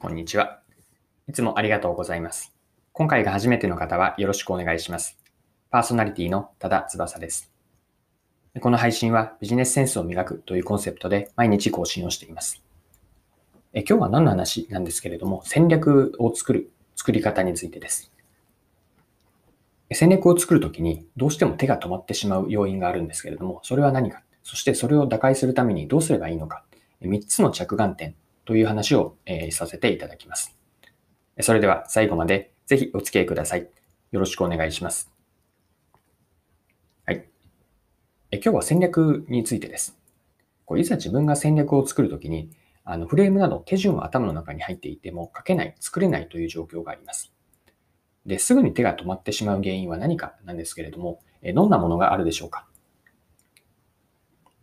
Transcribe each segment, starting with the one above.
こんにちは。いつもありがとうございます。今回が初めての方はよろしくお願いします。パーソナリティの多田翼です。この配信はビジネスセンスを磨くというコンセプトで毎日更新をしています。え今日は何の話なんですけれども、戦略を作る、作り方についてです。戦略を作るときにどうしても手が止まってしまう要因があるんですけれども、それは何か、そしてそれを打開するためにどうすればいいのか、3つの着眼点という話を、えさせていただきます。それでは最後までぜひお付き合いください。よろしくお願いします。はい。え今日は戦略についてです。こういざ自分が戦略を作るときに、あのフレームなど手順は頭の中に入っていても書けない、作れないという状況があります。で、すぐに手が止まってしまう原因は何かなんですけれども、えどんなものがあるでしょうか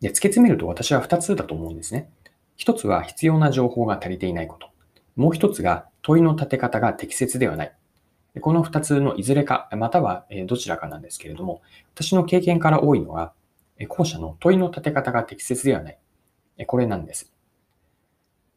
で、突き詰めると私は2つだと思うんですね。一つは必要な情報が足りていないこと。もう一つが問いの立て方が適切ではない。この二つのいずれか、またはどちらかなんですけれども、私の経験から多いのは、後者の問いの立て方が適切ではない。これなんです。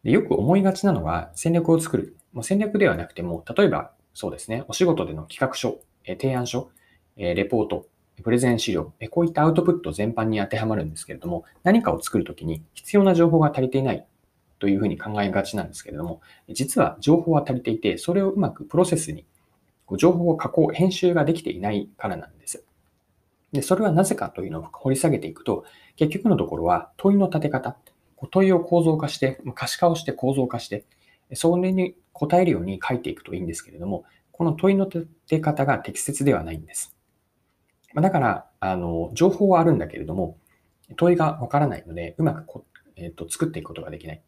でよく思いがちなのは戦略を作る。もう戦略ではなくても、例えばそうですね、お仕事での企画書、提案書、レポート、プレゼン資料、こういったアウトプット全般に当てはまるんですけれども、何かを作るときに必要な情報が足りていないというふうに考えがちなんですけれども、実は情報は足りていて、それをうまくプロセスに情報を加工、編集ができていないからなんです。で、それはなぜかというのを掘り下げていくと、結局のところは問いの立て方、問いを構造化して、可視化をして構造化して、それに答えるように書いていくといいんですけれども、この問いの立て方が適切ではないんです。まだから、あの、情報はあるんだけれども、問いがわからないので、うまくこ、えっ、ー、と作っていくことができない。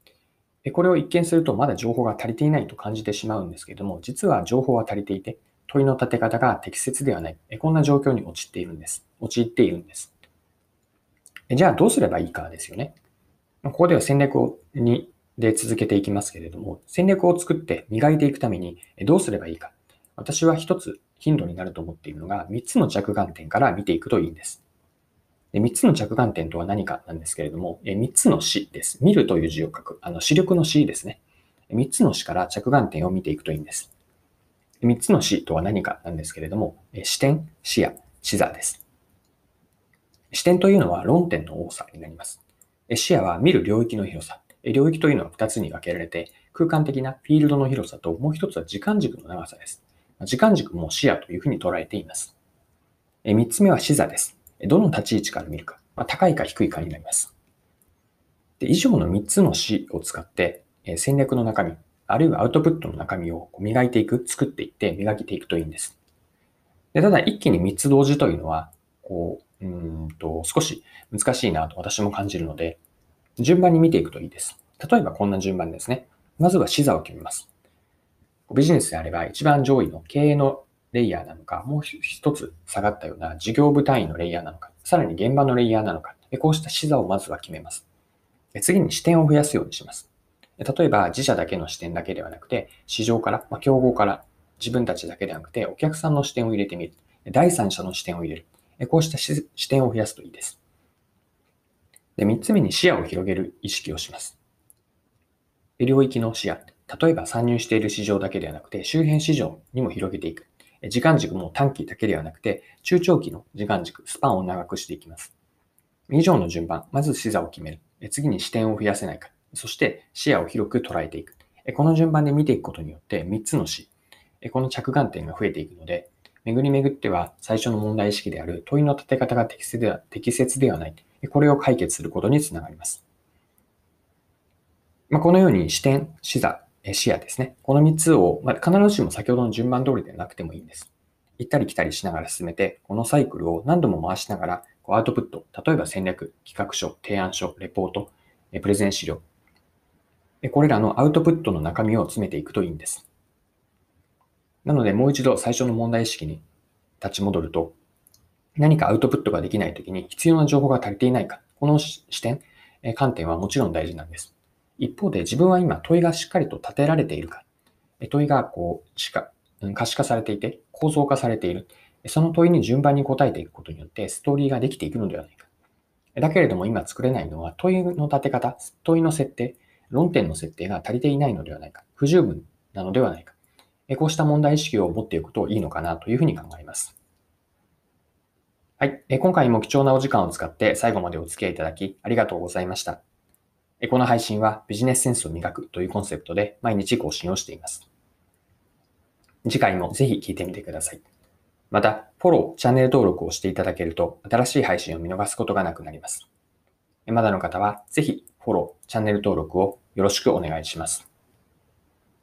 で、これを一見すると、まだ情報が足りていないと感じてしまうんですけれども、実は情報は足りていて、問いの立て方が適切ではない。こんな状況に陥っているんです。陥っているんです。じゃあ、どうすればいいかですよね。ここでは戦略をにで続けていきますけれども、戦略を作って磨いていくためにどうすればいいか。私は一つ頻度になると思っているのが、3つの着眼点から見ていくといいんです。で3つの着眼点とは何かなんですけれども、3つの視です。見るという字を書く。あの、視力の視ですね。3つの視から着眼点を見ていくといいんです。3つの視とは何かなんですけれども、視点、視野、視座です。視点というのは論点の多さになります。視野は見る領域の広さ。領域というのは2つに分けられて、空間的なフィールドの広さともう1つは時間軸の長さです。時間軸も視野というふうに捉えています。3つ目は視座です。どの立ち位置から見るか、まあ、高いか低いかになります。で以上の3つの視を使って、戦略の中身、あるいはアウトプットの中身を磨いていく、作っていって、磨きていくといいんです。でただ、一気に3つ同時というのは、こう、うんと、少し難しいなと私も感じるので、順番に見ていくといいです。例えばこんな順番ですね。まずは視座を決めます。ビジネスであれば一番上位の経営のレイヤーなのか、もう一つ下がったような事業部単位のレイヤーなのか、さらに現場のレイヤーなのか、こうした視座をまずは決めます。次に視点を増やすようにします。例えば自社だけの視点だけではなくて、市場から、ま競合から自分たちだけではなくて、お客さんの視点を入れてみる。第三者の視点を入れる。こうした視点を増やすといいです。で、3つ目に視野を広げる意識をします。領域の視野。例えば参入している市場だけではなくて、周辺市場にも広げていく。時間軸も短期だけではなくて、中長期の時間軸、スパンを長くしていきます。以上の順番、まず視座を決める。次に視点を増やせないか。そして視野を広く捉えていく。この順番で見ていくことによって3つの視、この着眼点が増えていくので、巡り巡っては最初の問題意識である問いの立て方が適切では適切ではない。これを解決することにつながります。まあ、このように視点、視座、視野ですね。この3つを、まあ、必ずしも先ほどの順番通りでなくてもいいんです。行ったり来たりしながら進めて、このサイクルを何度も回しながら、こうアウトプット、例えば戦略、企画書、提案書、レポート、プレゼン資料。これらのアウトプットの中身を詰めていくといいんです。なので、もう一度最初の問題意識に立ち戻ると、何かアウトプットができないときに必要な情報が足りていないか、この視点、観点はもちろん大事なんです。一方で自分は今問いがしっかりと立てられているか、問いがこう、しか、可視化されていて、構造化されている。その問いに順番に答えていくことによってストーリーができていくのではないか。だけれども今作れないのは問いの立て方、問いの設定、論点の設定が足りていないのではないか。不十分なのではないか。こうした問題意識を持っていくといいのかなというふうに考えます。はい。今回も貴重なお時間を使って最後までお付き合いいただきありがとうございました。この配信はビジネスセンスを磨くというコンセプトで毎日更新をしています。次回もぜひ聞いてみてください。また、フォロー、チャンネル登録をしていただけると新しい配信を見逃すことがなくなります。まだの方はぜひフォロー、チャンネル登録をよろしくお願いします。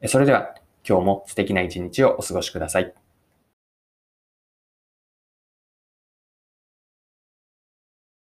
それでは、今日も素敵な一日をお過ごしください。